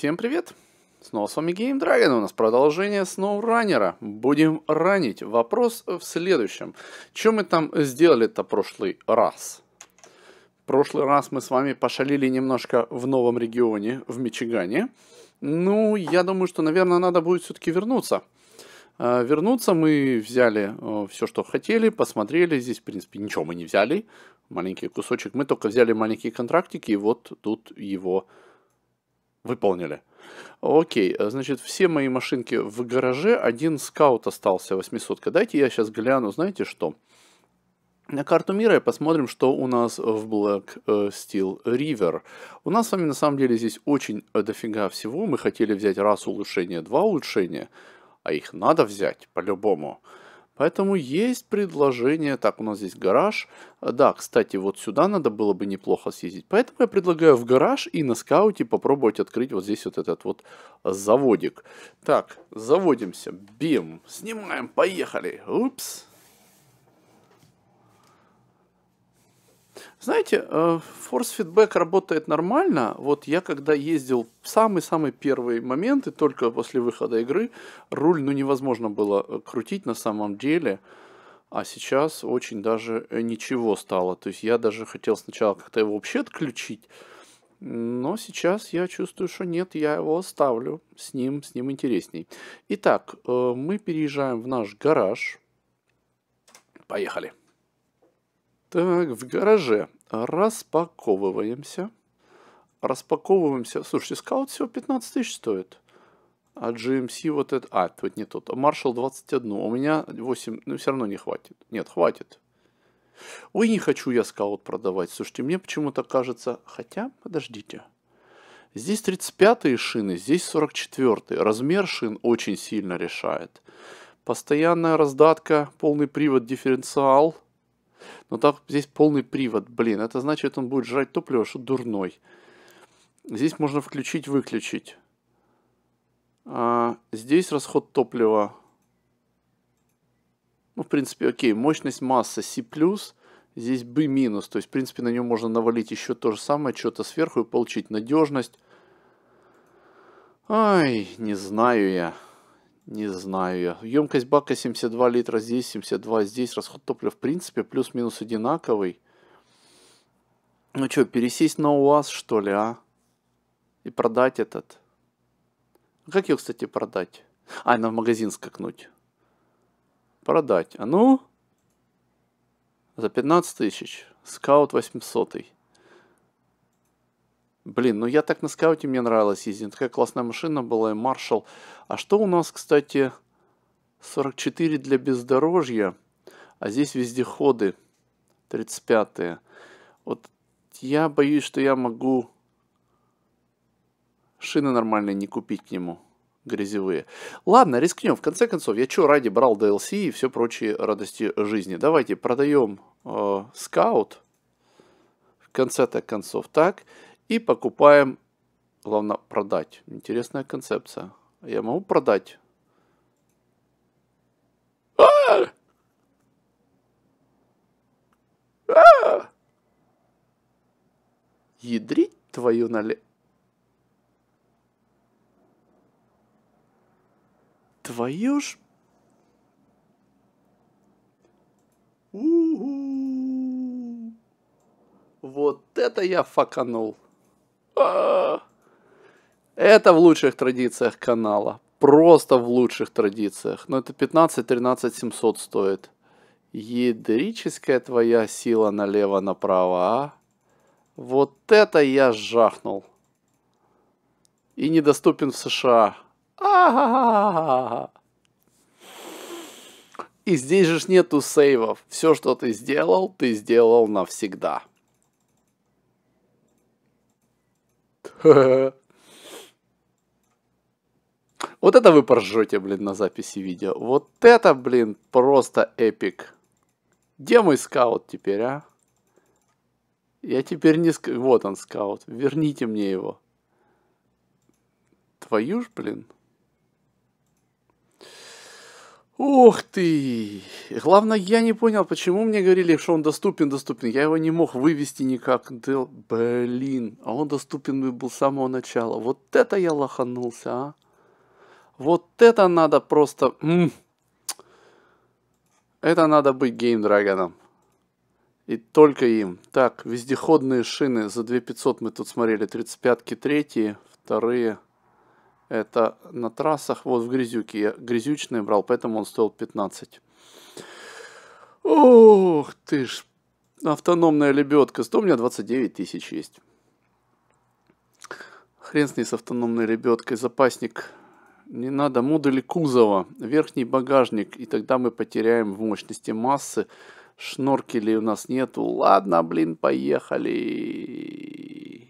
Всем привет! Снова с вами Game Dragon, у нас продолжение SnowRunner. Будем ранить. Вопрос в следующем. Чем мы там сделали-то прошлый раз? прошлый раз мы с вами пошалили немножко в новом регионе, в Мичигане. Ну, я думаю, что, наверное, надо будет все-таки вернуться. А, вернуться мы взяли э, все, что хотели, посмотрели. Здесь, в принципе, ничего мы не взяли. Маленький кусочек. Мы только взяли маленькие контрактики, и вот тут его Выполнили. Окей, э, значит, все мои машинки в гараже, один скаут остался, восьмисотка. Дайте я сейчас гляну, знаете что? На карту мира и посмотрим, что у нас в Black э, Steel River. У нас с вами на самом деле здесь очень э, дофига всего. Мы хотели взять раз улучшение, два улучшения, а их надо взять по-любому. Поэтому есть предложение. Так, у нас здесь гараж. Да, кстати, вот сюда надо было бы неплохо съездить. Поэтому я предлагаю в гараж и на скауте попробовать открыть вот здесь вот этот вот заводик. Так, заводимся. Бим. Снимаем, поехали. Упс. Знаете, форс-фидбэк работает нормально. Вот я когда ездил в самые-самые первые моменты, только после выхода игры, руль ну невозможно было э, крутить на самом деле. А сейчас очень даже э, ничего стало. То есть я даже хотел сначала как-то его вообще отключить, но сейчас я чувствую, что нет, я его оставлю. С ним, с ним интересней. Итак, э, мы переезжаем в наш гараж. Поехали. Так, в гараже распаковываемся. Распаковываемся. Слушайте, скаут всего 15 тысяч стоит. А GMC эм вот это... А, тут не тот. а Маршал 21. У меня 8... Ну, все равно не хватит. Нет, хватит. Ой, не хочу я скаут продавать. Слушайте, мне почему-то кажется... Хотя, подождите. Здесь 35-е шины, здесь 44-е. Размер шин очень сильно решает. Постоянная раздатка, полный привод, дифференциал – но так здесь полный привод, блин, это значит, он будет жрать топливо, что дурной. Здесь можно включить-выключить. А здесь расход топлива. Ну, в принципе, окей, мощность масса C+, здесь B-, минус, то есть, в принципе, на нем можно навалить еще то же самое, что-то сверху и получить надежность. Ай, не знаю я. Не знаю я. Емкость бака 72 литра здесь, 72 здесь. Расход топлива в принципе плюс-минус одинаковый. Ну что, пересесть на УАЗ что ли, а? И продать этот. А как его, кстати, продать? А, на магазин скакнуть. Продать. А ну? За 15 тысяч. Скаут 800. -ый. Блин, ну я так на скауте мне нравилось ездить. Такая классная машина была, и маршал. А что у нас, кстати, 44 для бездорожья, а здесь вездеходы 35-е. Вот я боюсь, что я могу шины нормальные не купить к нему, грязевые. Ладно, рискнем. В конце концов, я что ради брал DLC и все прочие радости жизни. Давайте продаем э, скаут в конце-то концов так. И покупаем, главное, продать. Интересная концепция. Я могу продать? А -а -а! Ядрить твою нале... Твою ж... У -у -у. Вот это я факанул. А. Это в лучших традициях канала. Просто в лучших традициях. Но это 15-13 700 стоит. Ядрическая твоя сила налево-направо, а? Вот это я жахнул. И недоступен в США. А-а-а-а-а. И здесь же нету сейвов. Все, что ты сделал, ты сделал навсегда. Вот это вы поржете, блин, на записи видео. Вот это, блин, просто эпик. Где мой скаут теперь, а? Я теперь не... Ск... Вот он, скаут. Верните мне его. Твою ж, блин. Ух ты! Главное, я не понял, почему мне говорили, что он доступен, доступен. Я его не мог вывести никак. Блин, а он доступен был с самого начала. Вот это я лоханулся, а? Вот это надо просто... М-м. Это надо быть гейм И только им. Так, вездеходные шины за 2500 мы тут смотрели. 35-ки третьи, вторые... Это на трассах, вот в грязюке. Я грязючный брал, поэтому он стоил 15. Ох ты ж, автономная лебедка. что у меня 29 тысяч есть. Хрен с ней с автономной лебедкой. Запасник не надо. Модули кузова, верхний багажник. И тогда мы потеряем в мощности массы. Шноркелей у нас нету. Ладно, блин, поехали.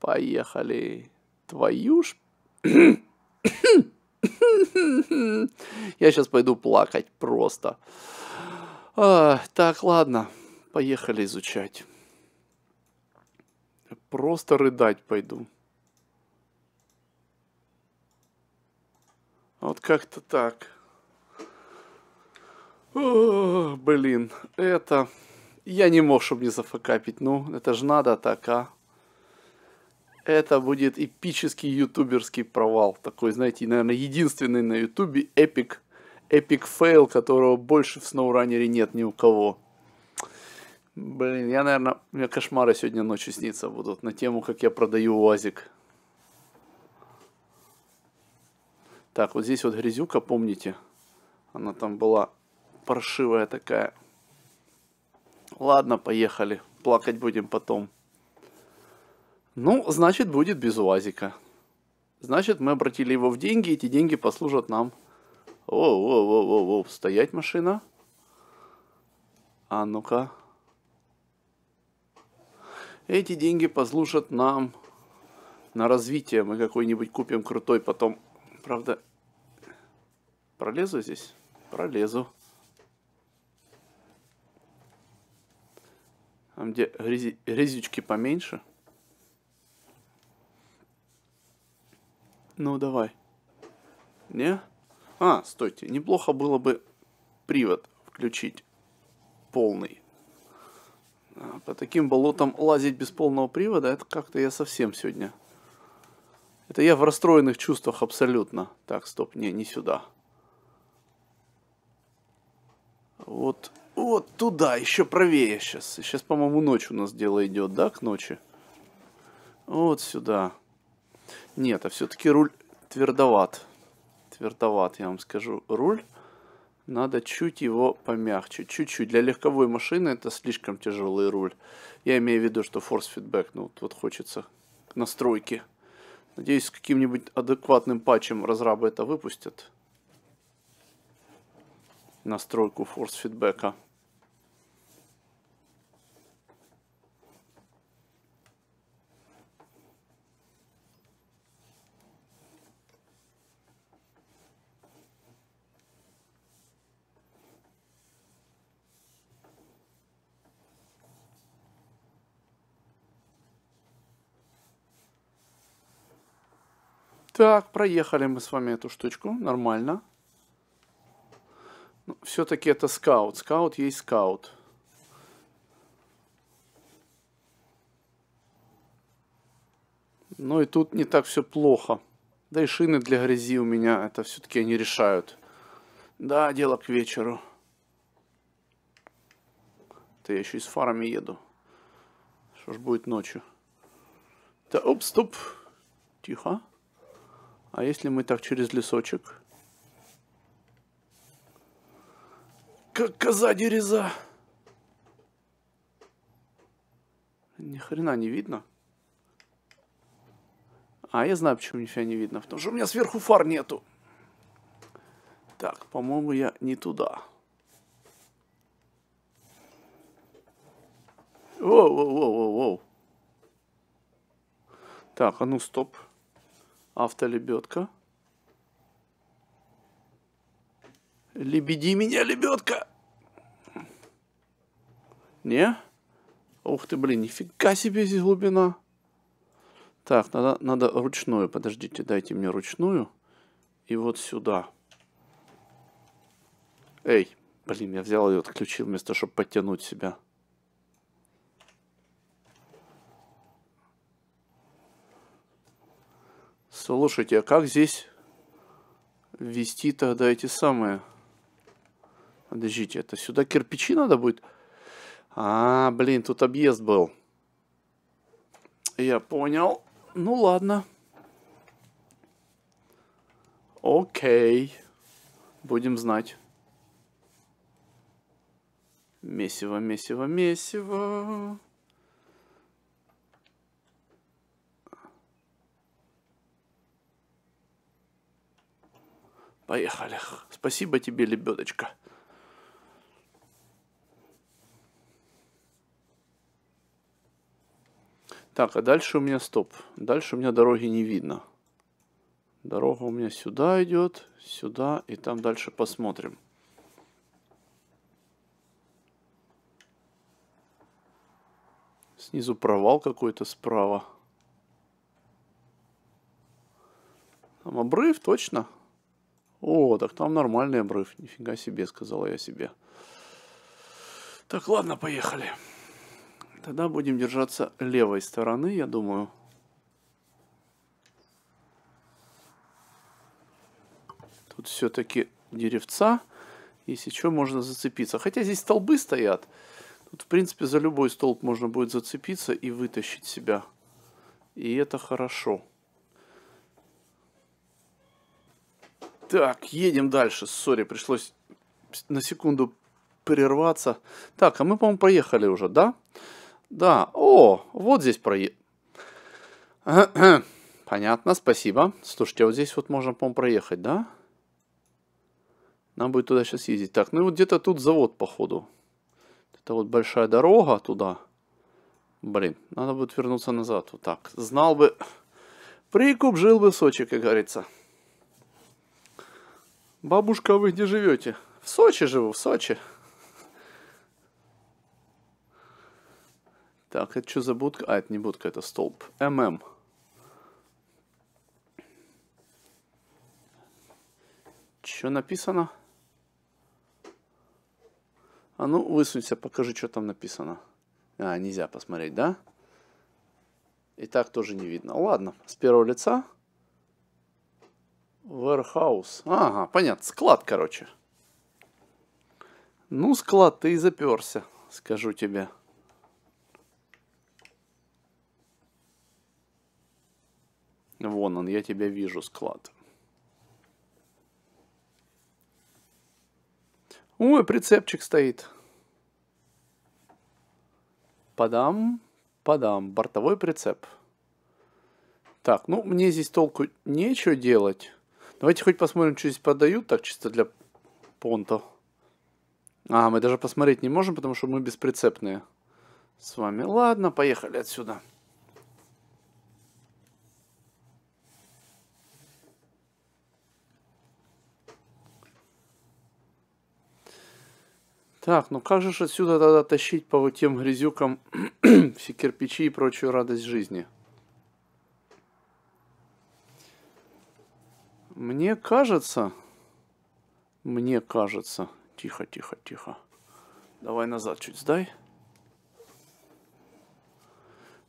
Поехали. Твою ж... Я сейчас пойду плакать просто. А, так, ладно, поехали изучать. Просто рыдать пойду. Вот как-то так. О, блин, это... Я не мог, чтобы не зафакапить. Ну, это же надо так, а? Это будет эпический ютуберский провал. Такой, знаете, наверное, единственный на ютубе эпик, эпик фейл, которого больше в сноураннере нет ни у кого. Блин, я, наверное, у меня кошмары сегодня ночью снится будут на тему, как я продаю УАЗик. Так, вот здесь вот грязюка, помните? Она там была паршивая такая. Ладно, поехали. Плакать будем потом. Ну, значит, будет без УАЗика. Значит, мы обратили его в деньги, и эти деньги послужат нам. О, о, о, о, о, стоять машина. А ну-ка. Эти деньги послужат нам на развитие. Мы какой-нибудь купим крутой потом. Правда, пролезу здесь? Пролезу. Там где грязи, грязючки поменьше – Ну, давай. Не? А, стойте, неплохо было бы привод включить полный. А, по таким болотам лазить без полного привода, это как-то я совсем сегодня. Это я в расстроенных чувствах абсолютно. Так, стоп, не, не сюда. Вот, вот туда, еще правее сейчас. Сейчас, по-моему, ночь у нас дело идет, да, к ночи? Вот сюда. Нет, а все-таки руль твердоват. Твердоват, я вам скажу. Руль надо чуть его помягче. Чуть-чуть. Для легковой машины это слишком тяжелый руль. Я имею в виду, что force feedback. Ну, вот, вот хочется настройки. Надеюсь, с каким-нибудь адекватным патчем разрабы это выпустят. Настройку force фидбэка. Так, проехали мы с вами эту штучку, нормально. Ну, все-таки это скаут, скаут есть скаут. Ну и тут не так все плохо. Да и шины для грязи у меня, это все-таки они решают. Да, дело к вечеру. Это я еще и с фарами еду. Что ж будет ночью? Да, оп, стоп. Тихо. А если мы так через лесочек? Как коза дереза. Ни хрена не видно. А, я знаю, почему нифига не видно. Потому что у меня сверху фар нету. Так, по-моему, я не туда. Воу-воу-воу-воу-воу. Так, а ну стоп. Стоп автолебедка. Лебеди меня, лебедка! Не? Ух ты, блин, нифига себе здесь глубина. Так, надо, надо ручную. Подождите, дайте мне ручную. И вот сюда. Эй, блин, я взял ее, отключил, вместо чтобы подтянуть себя. Слушайте, а как здесь ввести тогда эти самые? Подождите, это сюда кирпичи надо будет? А, блин, тут объезд был. Я понял. Ну ладно. Окей. Будем знать. Месиво, месиво, месиво. Поехали. Спасибо тебе, лебедочка. Так, а дальше у меня стоп. Дальше у меня дороги не видно. Дорога у меня сюда идет, сюда, и там дальше посмотрим. Снизу провал какой-то справа. Там обрыв, точно? «О, так там нормальный обрыв, нифига себе», — сказала я себе. «Так, ладно, поехали. Тогда будем держаться левой стороны, я думаю». Тут все-таки деревца, если что, можно зацепиться. Хотя здесь столбы стоят. Тут, в принципе, за любой столб можно будет зацепиться и вытащить себя. И это хорошо. Так, едем дальше. Сори, пришлось на секунду прерваться. Так, а мы, по-моему, проехали уже, да? Да. О, вот здесь проехали. Понятно, спасибо. Слушайте, а вот здесь вот можно, по-моему, проехать, да? Нам будет туда сейчас ездить. Так, ну и вот где-то тут завод, походу. Это вот большая дорога туда. Блин, надо будет вернуться назад. Вот так. Знал бы... Прикуп жил бы в Сочи, как говорится. Бабушка, а вы где живете? В Сочи живу, в Сочи. Так, это что за будка? А, это не будка, это столб. ММ. Что написано? А ну, высунься, покажи, что там написано. А, нельзя посмотреть, да? И так тоже не видно. Ладно, с первого лица Warehouse. Ага, понятно. Склад, короче. Ну, склад, ты и заперся, скажу тебе. Вон он, я тебя вижу, склад. Ой, прицепчик стоит. Подам, подам, бортовой прицеп. Так, ну мне здесь толку нечего делать. Давайте хоть посмотрим, что здесь подают, так чисто для понта. А, мы даже посмотреть не можем, потому что мы бесприцепные с вами. Ладно, поехали отсюда. Так, ну как же отсюда тогда тащить по вот тем грязюкам все кирпичи и прочую радость жизни? Мне кажется, мне кажется, тихо, тихо, тихо. Давай назад чуть сдай.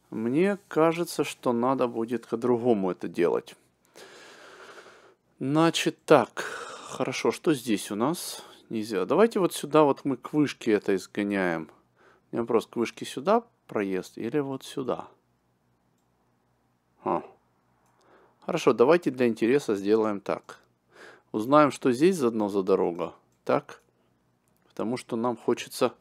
Мне кажется, что надо будет к другому это делать. Значит, так, хорошо, что здесь у нас? Нельзя. Давайте вот сюда вот мы к вышке это изгоняем. У меня вопрос, к вышке сюда проезд или вот сюда? А. Хорошо, давайте для интереса сделаем так. Узнаем, что здесь заодно за дорога. Так? Потому что нам хочется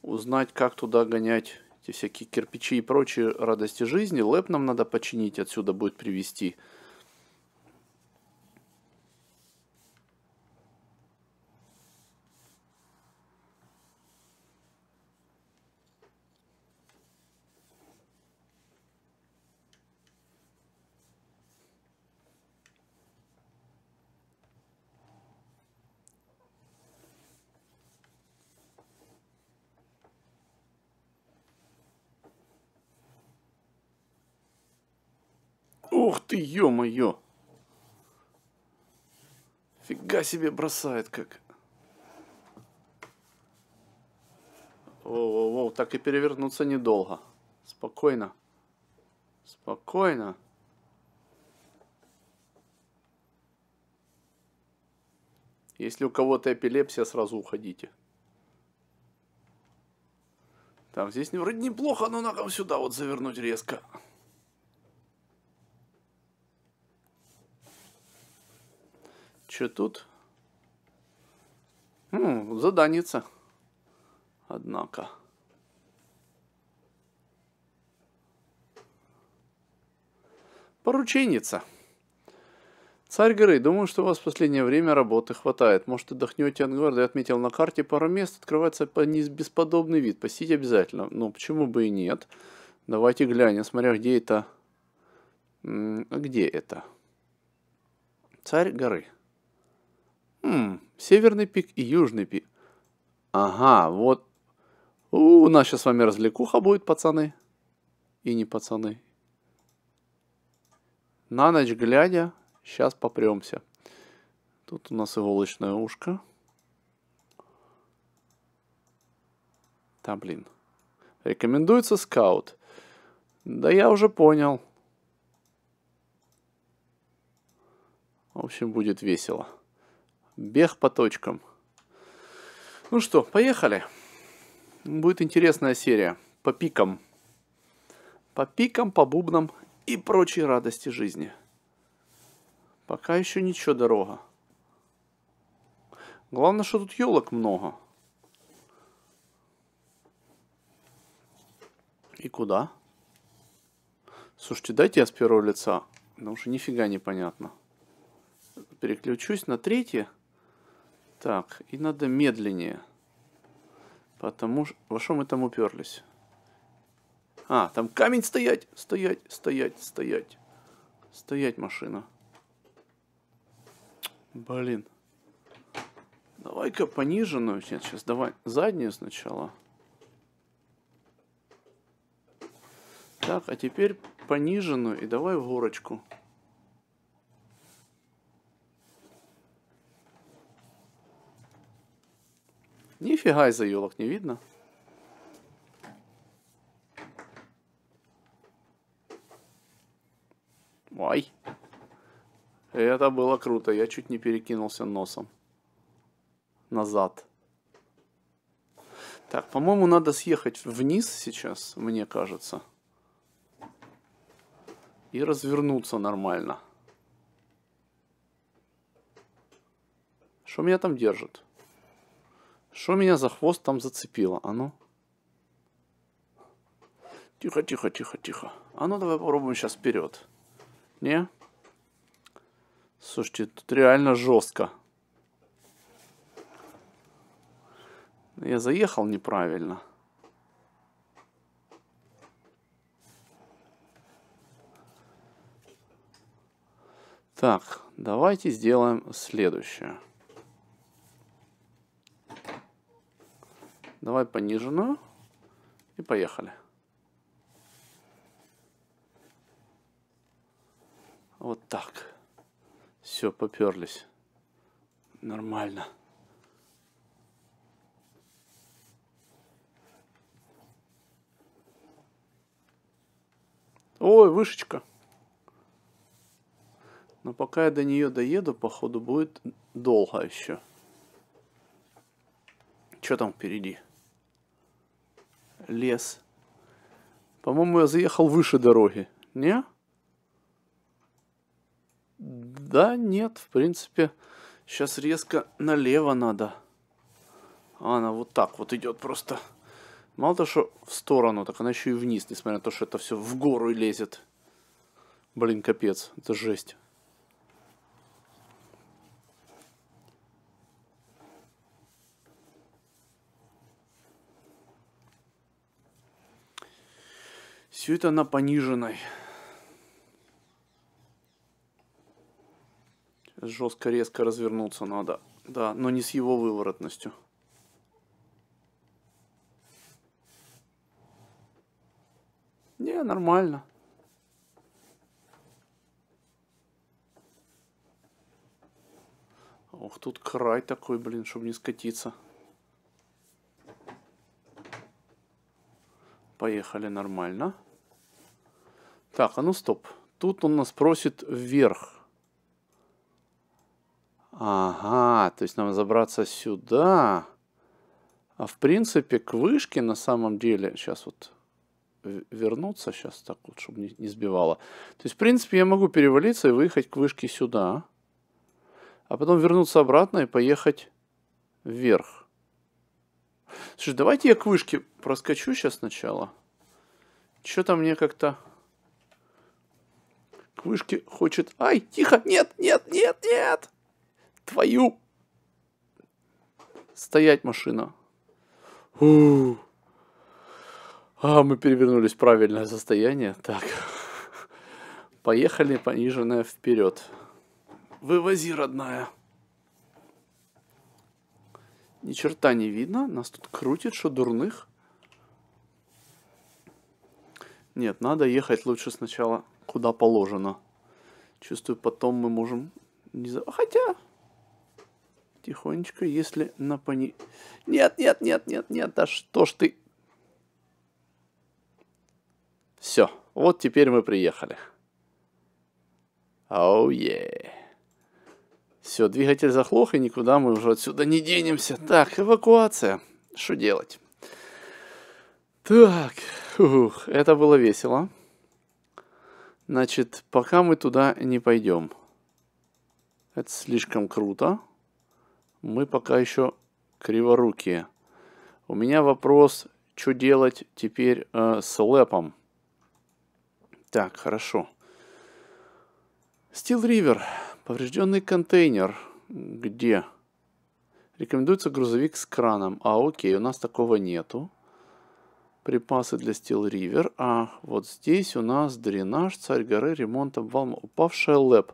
узнать, как туда гонять эти всякие кирпичи и прочие радости жизни. Лэп нам надо починить, отсюда будет привести. Ух ты, ё-моё! Фига себе бросает как. О, воу воу так и перевернуться недолго. Спокойно. Спокойно. Если у кого-то эпилепсия, сразу уходите. Там здесь вроде неплохо, но надо сюда вот завернуть резко. Что тут? М, ну, заданица. Однако. порученица. Царь горы, думаю, что у вас в последнее время работы хватает. Может, отдохнете от города? Я отметил на карте пару мест. Открывается по бесподобный вид. Посетите обязательно. Ну, почему бы и нет? Давайте глянем. Смотря где это... А где это? Царь горы. Хм, северный пик и южный пик. Ага, вот. У, у нас сейчас с вами развлекуха будет, пацаны. И не пацаны. На ночь глядя, сейчас попремся. Тут у нас иголочное ушко. Да, блин. Рекомендуется скаут. Да я уже понял. В общем, будет весело. Бег по точкам. Ну что, поехали. Будет интересная серия. По пикам. По пикам, по бубнам и прочей радости жизни. Пока еще ничего дорога. Главное, что тут елок много. И куда? Слушайте, дайте я с первого лица. Потому ну, что нифига непонятно. Переключусь на третье. Так, и надо медленнее. Потому что... Во что мы там уперлись? А, там камень стоять, стоять, стоять, стоять. Стоять машина. Блин. Давай-ка пониженную. Нет, сейчас давай заднюю сначала. Так, а теперь пониженную и давай в горочку. Нифига из-за елок не видно. Ой. Это было круто. Я чуть не перекинулся носом. Назад. Так, по-моему, надо съехать вниз сейчас, мне кажется. И развернуться нормально. Что меня там держит? Что меня за хвост там зацепило? А ну. Тихо, тихо, тихо, тихо. А ну давай попробуем сейчас вперед. Не? Слушайте, тут реально жестко. Я заехал неправильно. Так, давайте сделаем следующее. Давай пониженную. И поехали. Вот так. Все, поперлись. Нормально. Ой, вышечка. Но пока я до нее доеду, походу будет долго еще. Что там впереди? лес. По-моему, я заехал выше дороги. Не? Да, нет, в принципе. Сейчас резко налево надо. А, она вот так вот идет просто. Мало того, что в сторону, так она еще и вниз, несмотря на то, что это все в гору лезет. Блин, капец, это жесть. Все это на пониженной. Сейчас жестко, резко развернуться надо. Да, но не с его выворотностью. Не, нормально. Ох, тут край такой, блин, чтобы не скатиться. Поехали нормально. Так, а ну стоп. Тут он нас просит вверх. Ага, то есть нам забраться сюда. А в принципе к вышке на самом деле... Сейчас вот вернуться, сейчас так вот, чтобы не, не сбивало. То есть в принципе я могу перевалиться и выехать к вышке сюда. А потом вернуться обратно и поехать вверх. Слушай, давайте я к вышке проскочу сейчас сначала. Что-то мне как-то... Вышки хочет... Ай, тихо! Нет, нет, нет, нет! Твою... Стоять машина. Фу. А, мы перевернулись в правильное состояние. Так. Поехали, пониженная, вперед. Вывози, родная. Ни черта не видно. Нас тут крутит, что дурных. Нет, надо ехать лучше сначала куда положено. Чувствую, потом мы можем... Не за... Хотя... Тихонечко, если на пони... Нет, нет, нет, нет, нет, да что ж ты... Все, вот теперь мы приехали. Оу, oh, yeah. Все, двигатель захлох, и никуда мы уже отсюда не денемся. Так, эвакуация. Что делать? Так, ух, это было весело. Значит, пока мы туда не пойдем. Это слишком круто. Мы пока еще криворукие. У меня вопрос, что делать теперь э, с лэпом? Так, хорошо. Steel River. Поврежденный контейнер. Где? Рекомендуется грузовик с краном. А, окей, у нас такого нету припасы для Steel River, а вот здесь у нас дренаж, царь горы, ремонт, обвал, упавшая лэп.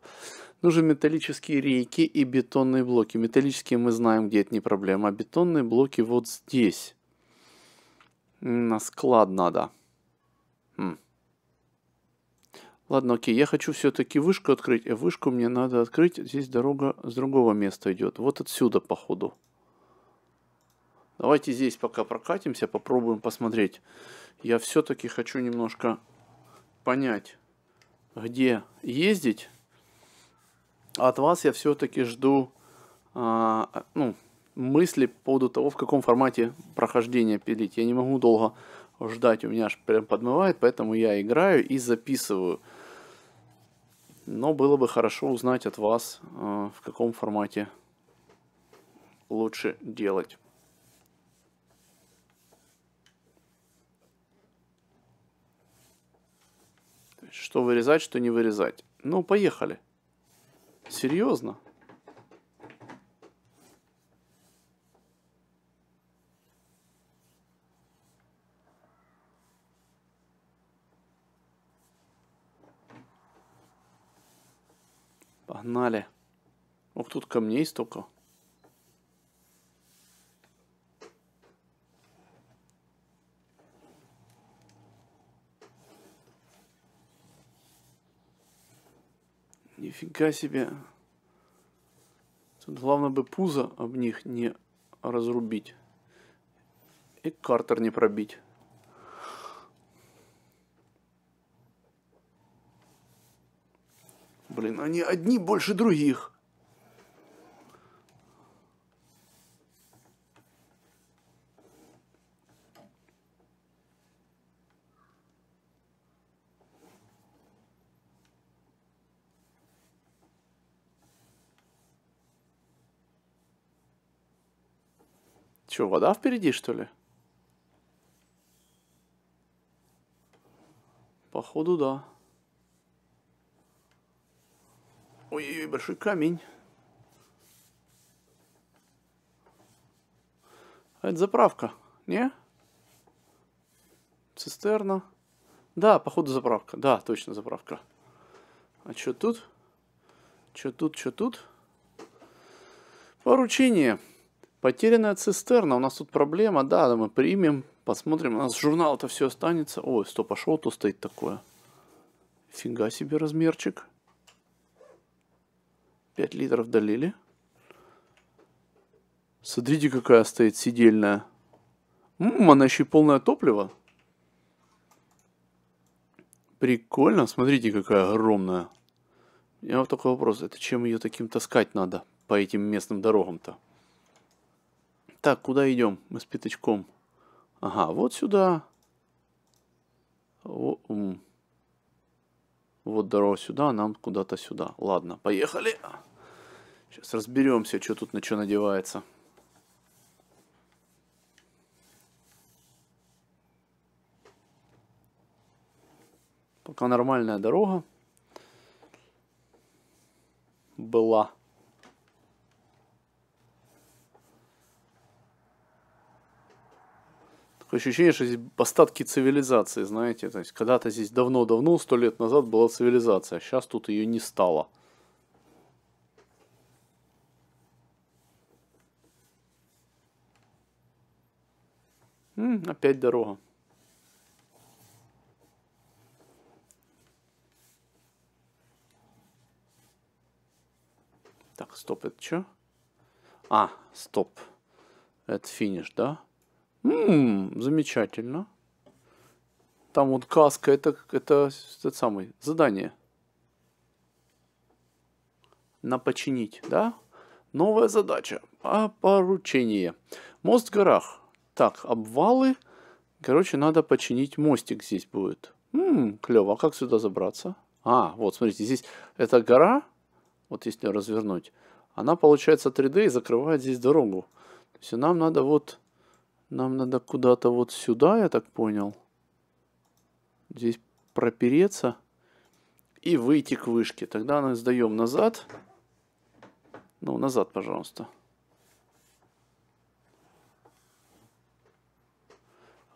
Нужны металлические рейки и бетонные блоки. Металлические мы знаем, где это не проблема, а бетонные блоки вот здесь. На склад надо. Хм. Ладно, окей, я хочу все-таки вышку открыть, а вышку мне надо открыть, здесь дорога с другого места идет, вот отсюда, походу. Давайте здесь пока прокатимся, попробуем посмотреть. Я все-таки хочу немножко понять, где ездить. От вас я все-таки жду а, ну, мысли по поводу того, в каком формате прохождения пилить. Я не могу долго ждать, у меня аж прям подмывает, поэтому я играю и записываю. Но было бы хорошо узнать от вас, а, в каком формате лучше делать. что вырезать, что не вырезать. Ну, поехали. Серьезно? Погнали. Ох, тут камней столько. Нифига себе. Тут главное бы пузо об них не разрубить. И картер не пробить. Блин, они одни больше других. Че, вода впереди, что ли? Походу, да. Ой-ой-ой, большой камень. А это заправка, не? Цистерна. Да, походу заправка. Да, точно заправка. А что тут? Что тут, что тут? Поручение. Потерянная цистерна, у нас тут проблема, да, мы примем, посмотрим, у нас журнал-то все останется. Ой, стоп, а что тут стоит такое? Фига себе размерчик. 5 литров долили. Смотрите, какая стоит сидельная. Ммм, она еще и полное топливо. Прикольно, смотрите, какая огромная. У меня вот такой вопрос, это чем ее таким таскать надо по этим местным дорогам-то? Так, куда идем? Мы с пятачком. Ага, вот сюда. О, вот дорога сюда, а нам куда-то сюда. Ладно, поехали. Сейчас разберемся, что тут на что надевается. Пока нормальная дорога была. Такое ощущение, что здесь остатки цивилизации, знаете. То есть когда-то здесь давно-давно, сто лет назад была цивилизация, а сейчас тут ее не стало. опять дорога. Так, стоп, это что? А, стоп. Это финиш, да? Ммм, замечательно. Там вот каска, это, это, это самый задание. На починить, да? Новая задача. А поручение. Мост в горах. Так, обвалы. Короче, надо починить мостик здесь будет. Ммм, клево. А как сюда забраться? А, вот, смотрите, здесь эта гора, вот если развернуть, она получается 3D и закрывает здесь дорогу. То есть нам надо вот нам надо куда-то вот сюда, я так понял. Здесь пропереться. И выйти к вышке. Тогда мы сдаем назад. Ну, назад, пожалуйста.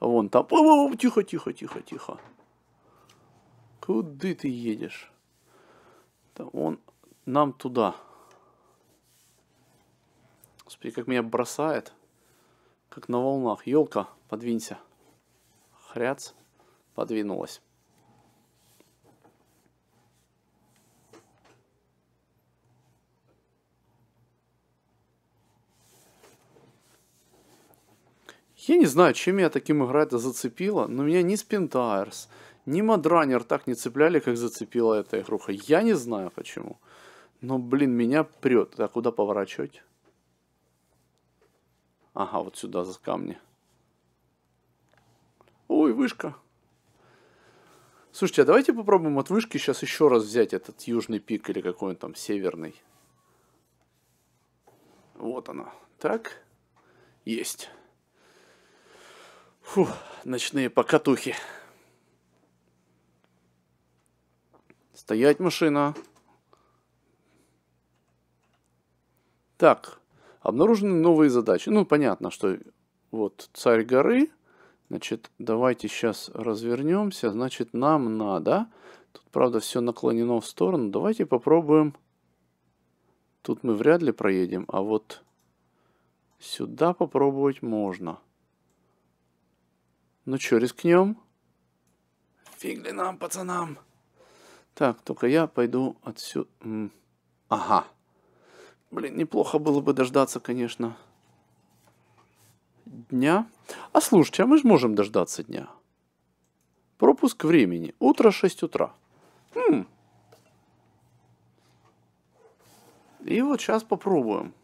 А вон там... О, тихо, тихо, тихо, тихо. Куды ты едешь? Там он нам туда. Смотри, как меня бросает как на волнах. Елка, подвинься. Хряц, подвинулась. Я не знаю, чем я таким играть это зацепила, но меня ни Спинтайрс, ни Мадранер так не цепляли, как зацепила эта игруха. Я не знаю почему. Но, блин, меня прет. А куда поворачивать? Ага, вот сюда за камни. Ой, вышка. Слушайте, а давайте попробуем от вышки сейчас еще раз взять этот южный пик или какой он там северный. Вот она. Так. Есть. Фу, ночные покатухи. Стоять машина. Так. Обнаружены новые задачи. Ну, понятно, что вот царь горы. Значит, давайте сейчас развернемся. Значит, нам надо... Тут, правда, все наклонено в сторону. Давайте попробуем... Тут мы вряд ли проедем, а вот сюда попробовать можно. Ну что, рискнем? Фиг ли нам, пацанам? Так, только я пойду отсюда... Ага. Блин, неплохо было бы дождаться, конечно, дня. А слушайте, а мы же можем дождаться дня. Пропуск времени. Утро 6 утра. Хм. И вот сейчас попробуем.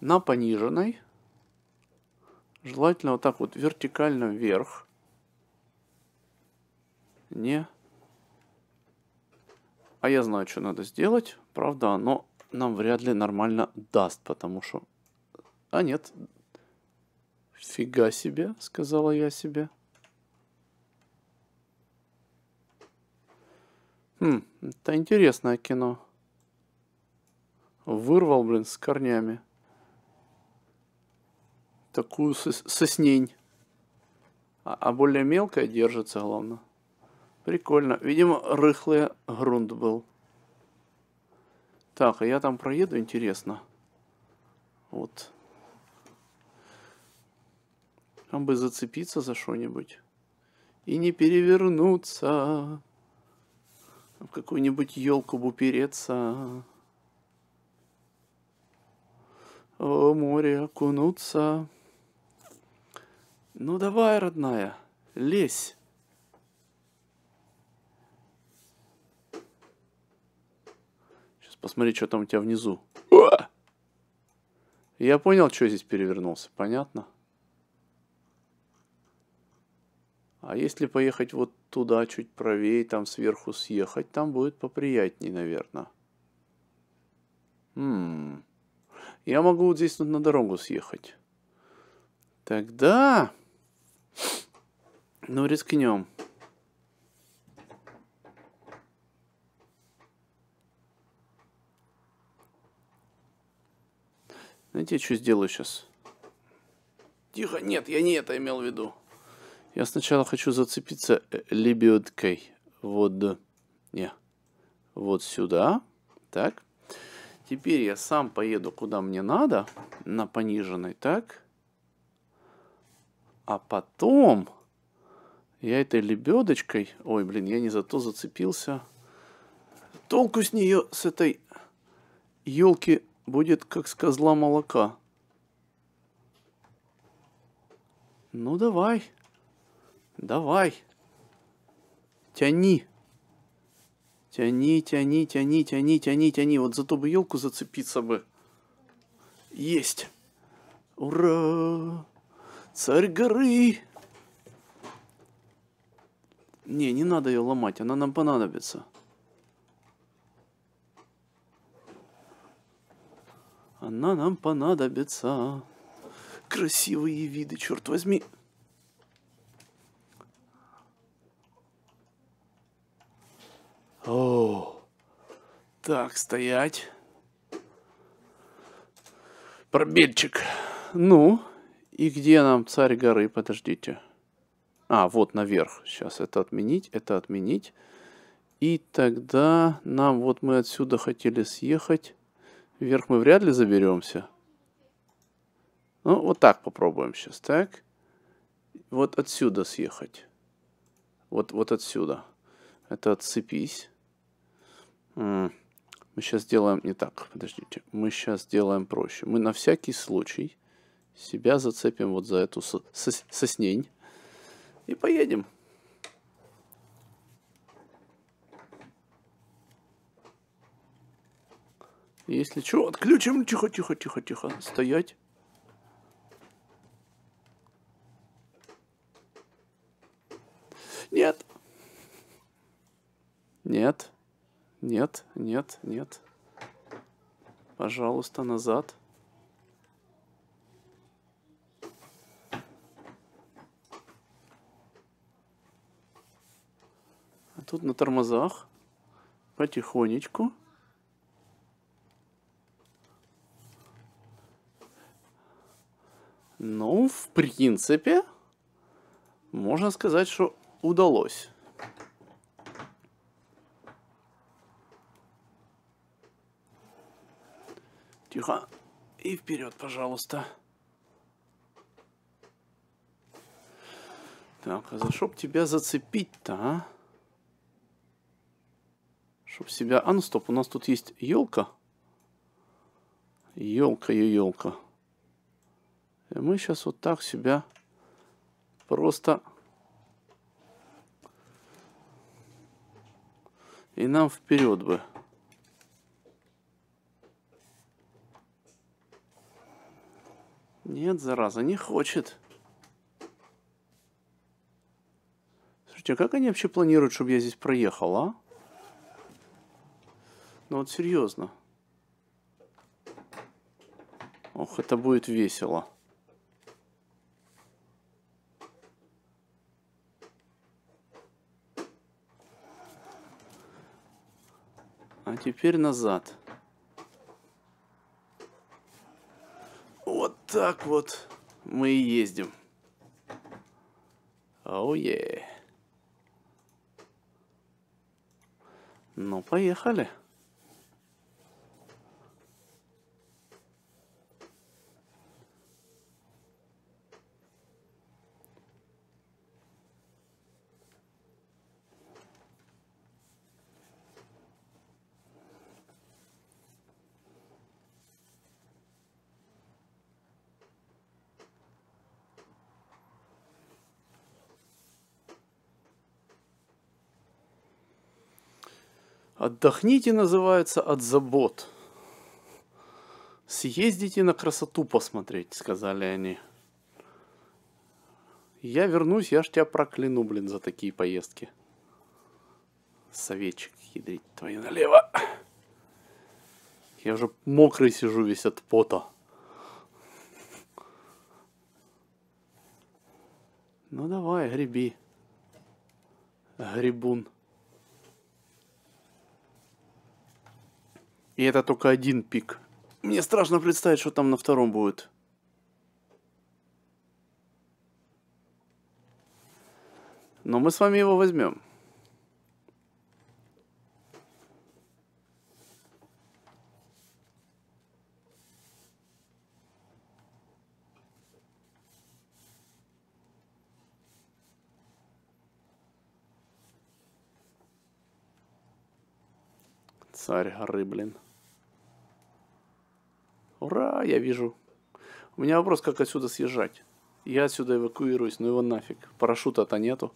На пониженной. Желательно вот так вот вертикально вверх. Не. А я знаю, что надо сделать. Правда, но нам вряд ли нормально даст, потому что... А нет. Фига себе, сказала я себе. Хм, это интересное кино. Вырвал, блин, с корнями. Такую сос соснень. А, а более мелкая держится, главное. Прикольно. Видимо, рыхлый грунт был. Так, а я там проеду, интересно. Вот. Там бы зацепиться за что-нибудь. И не перевернуться. В какую-нибудь елку бы упереться. О, море окунуться. Ну давай, родная, лезь. Посмотри, что там у тебя внизу. Я понял, что здесь перевернулся. Понятно? А если поехать вот туда, чуть правее, там сверху съехать, там будет поприятнее, наверное. Хм. Я могу вот здесь на дорогу съехать. Тогда... Ну, рискнем. Знаете, я что сделаю сейчас? Тихо, нет, я не это имел в виду. Я сначала хочу зацепиться э, лебедкой. Вот, не, вот сюда. Так. Теперь я сам поеду, куда мне надо, на пониженной, так. А потом я этой лебедочкой... Ой, блин, я не за то зацепился. Толку с нее, с этой елки будет как с козла молока. Ну давай, давай, тяни. Тяни, тяни, тяни, тяни, тяни, тяни. Вот за ту бы елку зацепиться бы. Есть. Ура! Царь горы! Не, не надо ее ломать, она нам понадобится. Она нам понадобится. Красивые виды, черт возьми. О, так, стоять. Пробельчик. Ну, и где нам царь горы? Подождите. А, вот наверх. Сейчас это отменить, это отменить. И тогда нам, вот мы отсюда хотели съехать. Вверх мы вряд ли заберемся. Ну, вот так попробуем сейчас, так? Вот отсюда съехать. Вот, вот отсюда. Это отцепись. Мы сейчас делаем не так, подождите. Мы сейчас делаем проще. Мы на всякий случай себя зацепим вот за эту сос соснень. И поедем. Если что, отключим. Тихо, тихо, тихо, тихо. Стоять. Нет. Нет. Нет, нет, нет. Пожалуйста, назад. А тут на тормозах потихонечку принципе, можно сказать, что удалось. Тихо. И вперед, пожалуйста. Так, а за что б тебя зацепить-то, а? Чтоб себя... А ну стоп, у нас тут есть елка. Елка и елка. И мы сейчас вот так себя просто... И нам вперед бы. Нет, зараза, не хочет. Слушайте, а как они вообще планируют, чтобы я здесь проехал, а? Ну вот серьезно. Ох, это будет весело. Теперь назад. Вот так вот мы и ездим. Оу oh, yeah. Ну, поехали. Отдохните, называется, от забот. Съездите на красоту посмотреть, сказали они. Я вернусь, я ж тебя прокляну, блин, за такие поездки. Советчик ядрить твои налево. Я уже мокрый сижу весь от пота. Ну давай, греби. Грибун. И это только один пик. Мне страшно представить, что там на втором будет. Но мы с вами его возьмем. Царь рыблин. Ура, я вижу. У меня вопрос, как отсюда съезжать. Я отсюда эвакуируюсь, ну его нафиг. Парашюта-то нету.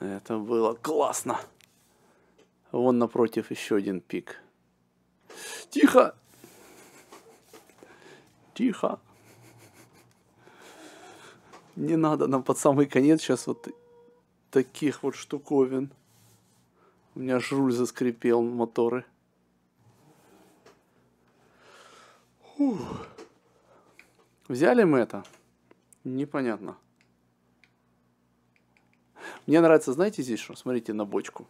Это было классно. Вон напротив еще один пик. Тихо! Тихо! Не надо нам под самый конец сейчас вот таких вот штуковин. У меня аж заскрипел, моторы. Фух. Взяли мы это? Непонятно. Мне нравится, знаете, здесь что? Смотрите на бочку.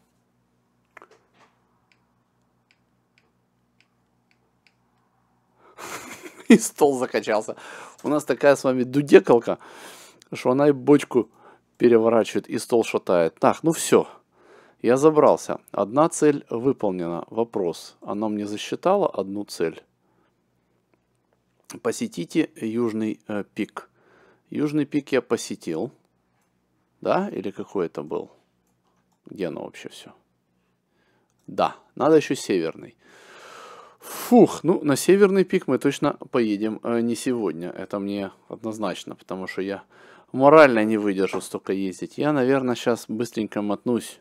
И стол закачался. У нас такая с вами дудекалка что она и бочку переворачивает, и стол шатает. Так, ну все. Я забрался. Одна цель выполнена. Вопрос. она мне засчитало одну цель. Посетите Южный э, пик. Южный пик я посетил. Да? Или какой это был? Где оно вообще все? Да, надо еще северный. Фух, ну на северный пик мы точно поедем э, не сегодня. Это мне однозначно, потому что я Морально не выдержу столько ездить. Я, наверное, сейчас быстренько мотнусь.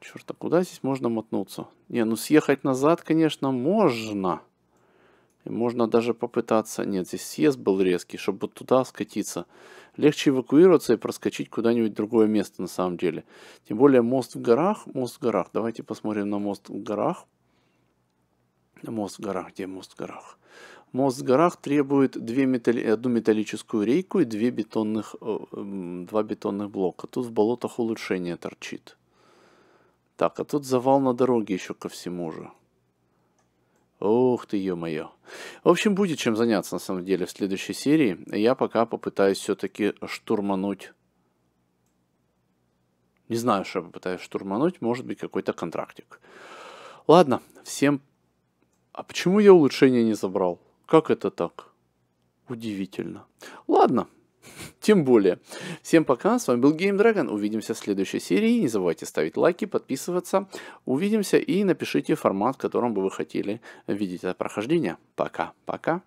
Черт, а куда здесь можно мотнуться? Не, ну съехать назад, конечно, можно. И можно даже попытаться... Нет, здесь съезд был резкий, чтобы туда скатиться. Легче эвакуироваться и проскочить куда-нибудь другое место на самом деле. Тем более мост в горах. Мост в горах. Давайте посмотрим на мост в горах. Мост в горах. Где мост в горах? Мост в горах требует две металли... одну металлическую рейку и две бетонных... Э, два бетонных блока. Тут в болотах улучшение торчит. Так, а тут завал на дороге еще ко всему же. Ух ты, ё-моё. В общем, будет чем заняться, на самом деле, в следующей серии. Я пока попытаюсь все-таки штурмануть... Не знаю, что я попытаюсь штурмануть. Может быть, какой-то контрактик. Ладно, всем... А почему я улучшение не забрал? Как это так? Удивительно. Ладно, тем более. Всем пока, с вами был Game Dragon, увидимся в следующей серии, не забывайте ставить лайки, подписываться, увидимся и напишите формат, в котором бы вы хотели видеть это прохождение. Пока-пока.